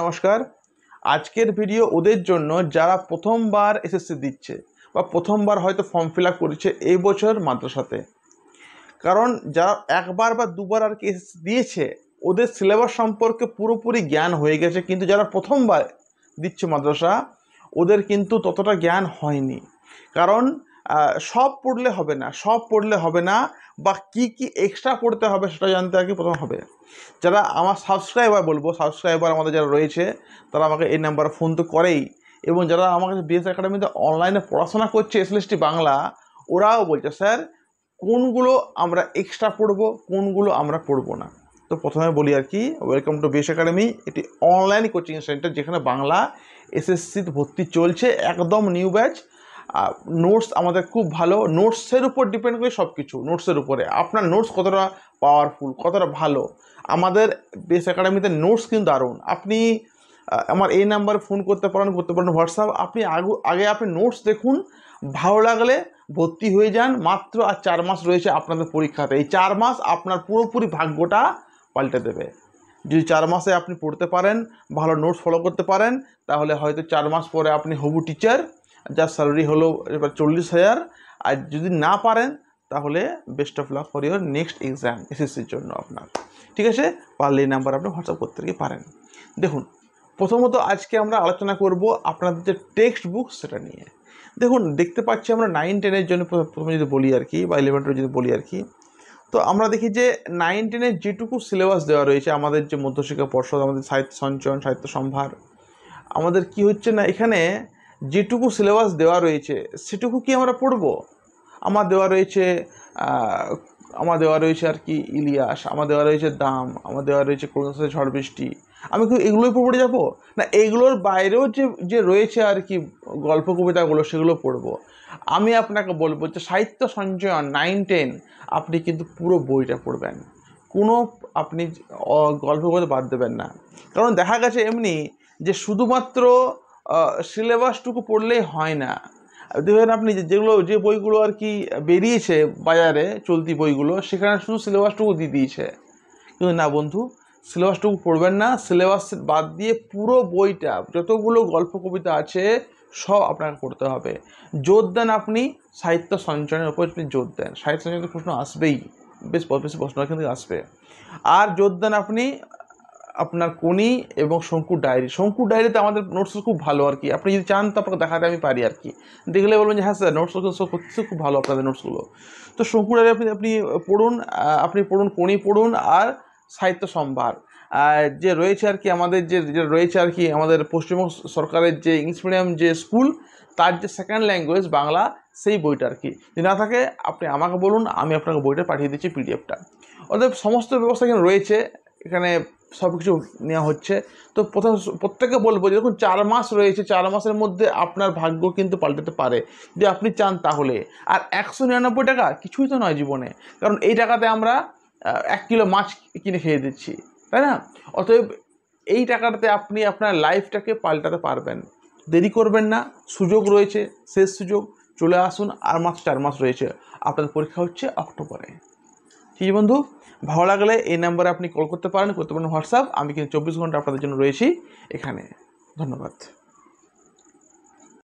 নমস্কার আজকের ভিডিও ওদের জন্য যারা প্রথমবার এসএসসি দিচ্ছে বা প্রথমবার হয়তো ফর্ম ফিল আপ করেছে এই বছর মাদ্রাসাতে কারণ যারা একবার বা দুবার আর কি এসএসসি দিয়েছে ওদের সিলেবাস সম্পর্কে পুরোপুরি জ্ঞান হয়ে গেছে কিন্তু যারা প্রথমবার দিচ্ছে মাদ্রাসা ওদের কিন্তু ততটা জ্ঞান হয়নি কারণ সব পড়লে হবে না সব পড়লে হবে না বা কি কি এক্সট্রা পড়তে হবে সেটা জানতে আর কি প্রথম হবে যারা আমার সাবস্ক্রাইবার বলবো সাবস্ক্রাইবার আমাদের যারা রয়েছে তারা আমাকে এই নাম্বারে ফোন তো করেই এবং যারা আমাকে বিএস একাডেমিতে অনলাইনে পড়াশোনা করছে এসএলএসটি বাংলা ওরাও বলছে স্যার কোনগুলো আমরা এক্সট্রা পড়বো কোনগুলো আমরা পড়বো না তো প্রথমে বলি আর কি ওয়েলকাম টু বিএস একাডেমি এটি অনলাইন কোচিং সেন্টার যেখানে বাংলা এসএসসিতে ভর্তি চলছে একদম নিউ ব্যাচ নোটস আমাদের খুব ভালো নোটসের উপর ডিপেন্ড করে সব কিছু নোটসের উপরে আপনার নোটস কতটা পাওয়ারফুল কতটা ভালো আমাদের বেস একাডেমিতে নোটস কিন্তু দারুণ আপনি আমার এই নাম্বারে ফোন করতে পারেন করতে পারেন হোয়াটসঅ্যাপ আপনি আগু আগে আপনি নোটস দেখুন ভালো লাগলে ভর্তি হয়ে যান মাত্র আর চার মাস রয়েছে আপনাদের পরীক্ষাতে এই চার মাস আপনার পুরোপুরি ভাগ্যটা পাল্টে দেবে যদি চার মাসে আপনি পড়তে পারেন ভালো নোটস ফলো করতে পারেন তাহলে হয়তো চার মাস পরে আপনি হবু টিচার যার স্যালারি হলো এবার চল্লিশ হাজার আর যদি না পারেন তাহলে best of luck for your next exam এসএসসির জন্য আপনার ঠিক আছে পারলে এই নাম্বার আপনি হোয়াটসঅ্যাপ করতে পারেন দেখুন প্রথমত আজকে আমরা আলোচনা করব আপনাদের যে টেক্সট বুক সেটা নিয়ে দেখুন দেখতে পাচ্ছি আমরা নাইন টেনের জন্য প্রথমে যদি বলি আর কি বা ইলেভেন টুয়েলভ যদি বলি আর কি তো আমরা দেখি যে নাইন টেনের যেটুকু সিলেবাস দেওয়া রয়েছে আমাদের যে মধ্যশিক্ষা পর্ষদ আমাদের সাহিত্য সঞ্চয়ন সাহিত্য সম্ভার আমাদের কি হচ্ছে না এখানে যেটুকু সিলেবাস দেওয়া রয়েছে সেটুকু কি আমরা পড়ব আমার দেওয়া রয়েছে আমার দেওয়া রয়েছে আর কি ইলিয়াস আমার দেওয়া রয়েছে দাম আমার দেওয়া রয়েছে কলকাতা ঝড় বৃষ্টি আমি কি এগুলোই পড়ে যাব না এগুলোর বাইরেও যে যে রয়েছে আর কি গল্প কবিতাগুলো সেগুলো পড়ব আমি আপনাকে বলবো যে সাহিত্য সঞ্চয়ন নাইন টেন আপনি কিন্তু পুরো বইটা পড়বেন কোনো আপনি গল্প কবিতা বাদ দেবেন না কারণ দেখা গেছে এমনি যে শুধুমাত্র সিলেবাসটুকু পড়লেই হয় না দেখবেন আপনি যেগুলো যে বইগুলো আর কি বেরিয়েছে বাজারে চলতি বইগুলো সেখানে শুধু সিলেবাসটুকু দিয়ে দিয়েছে কিন্তু না বন্ধু সিলেবাসটুকু পড়বেন না সিলেবাস বাদ দিয়ে পুরো বইটা যতগুলো গল্প কবিতা আছে সব আপনাকে করতে হবে জোর দেন আপনি সাহিত্য সঞ্চয়নের উপর আপনি জোর দেন সাহিত্য সঞ্চয়নের প্রশ্ন আসবেই বেশ বেশি প্রশ্ন কিন্তু আসবে আর জোর দেন আপনি আপনার কোনি এবং শঙ্কুর ডায়েরি শঙ্কুর ডায়েরিতে আমাদের নোটস খুব ভালো আর কি আপনি যদি চান তো আপনাকে দেখাতে আমি পারি আর কি দেখলে বলবেন যে হ্যাঁ স্যার নোটস হচ্ছে খুব ভালো আপনাদের নোটসগুলো তো শঙ্কুর ডায়েরি আপনি আপনি পড়ুন আপনি পড়ুন কোনি পড়ুন আর সাহিত্য সম্ভার যে রয়েছে আর কি আমাদের যে রয়েছে আর কি আমাদের পশ্চিমবঙ্গ সরকারের যে ইংলিশ মিডিয়াম যে স্কুল তার যে সেকেন্ড ল্যাঙ্গুয়েজ বাংলা সেই বইটা আর কি যদি না থাকে আপনি আমাকে বলুন আমি আপনাকে বইটা পাঠিয়ে দিচ্ছি পিডিএফটা অর্থাৎ সমস্ত ব্যবস্থা এখানে রয়েছে এখানে সব কিছু নেওয়া হচ্ছে তো প্রথম প্রত্যেকে বলবো যখন চার মাস রয়েছে চার মাসের মধ্যে আপনার ভাগ্য কিন্তু পাল্টাতে পারে যদি আপনি চান তাহলে আর একশো নিরানব্বই টাকা কিছুই তো নয় জীবনে কারণ এই টাকাতে আমরা এক কিলো মাছ কিনে খেয়ে দিচ্ছি তাই না অতএব এই টাকাটাতে আপনি আপনার লাইফটাকে পাল্টাতে পারবেন দেরি করবেন না সুযোগ রয়েছে শেষ সুযোগ চলে আসুন আর মাস চার মাস রয়েছে আপনার পরীক্ষা হচ্ছে অক্টোবরে ঠিক বন্ধু ভালো লাগলে এই নাম্বারে আপনি কল করতে পারেন করতে পারেন হোয়াটসঅ্যাপ আমি কিন্তু চব্বিশ ঘন্টা আপনাদের জন্য রয়েছি এখানে ধন্যবাদ